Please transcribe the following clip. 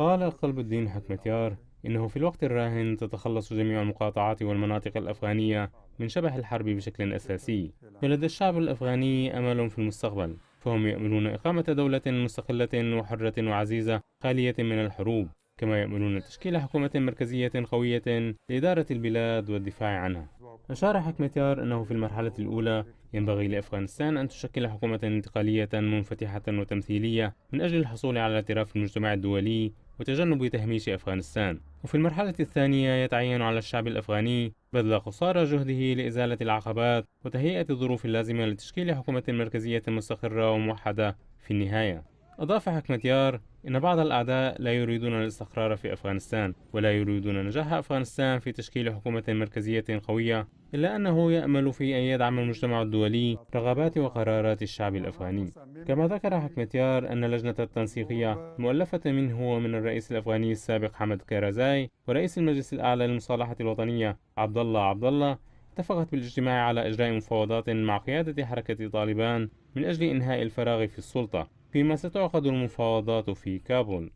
قال قلب الدين حكمتيار إنه في الوقت الراهن تتخلص جميع المقاطعات والمناطق الأفغانية من شبح الحرب بشكل أساسي ولدى الشعب الأفغاني أمل في المستقبل فهم يأملون إقامة دولة مستقلة وحرة وعزيزة خالية من الحروب كما يأملون تشكيل حكومة مركزية قوية لإدارة البلاد والدفاع عنها أشار حكمتيار أنه في المرحلة الأولى ينبغي لأفغانستان أن تشكل حكومة انتقالية منفتحة وتمثيلية من أجل الحصول على اعتراف المجتمع الدولي وتجنب تهميش أفغانستان وفي المرحلة الثانية يتعين على الشعب الأفغاني بذل قصارى جهده لإزالة العقبات وتهيئة الظروف اللازمة لتشكيل حكومة مركزية مستقرة وموحدة في النهاية أضاف حكمتيار إن بعض الأعداء لا يريدون الاستقرار في أفغانستان ولا يريدون نجاح أفغانستان في تشكيل حكومة مركزية قوية إلا أنه يأمل في أن يدعم المجتمع الدولي رغبات وقرارات الشعب الأفغاني كما ذكر حكمتيار أن لجنة التنسيقية مؤلفة منه ومن الرئيس الأفغاني السابق حمد كارزاي ورئيس المجلس الأعلى للمصالحة الوطنية عبد الله عبد الله اتفقت بالاجتماع على إجراء مفاوضات مع قيادة حركة طالبان من أجل إنهاء الفراغ في السلطة فيما ستعقد المفاوضات في كابول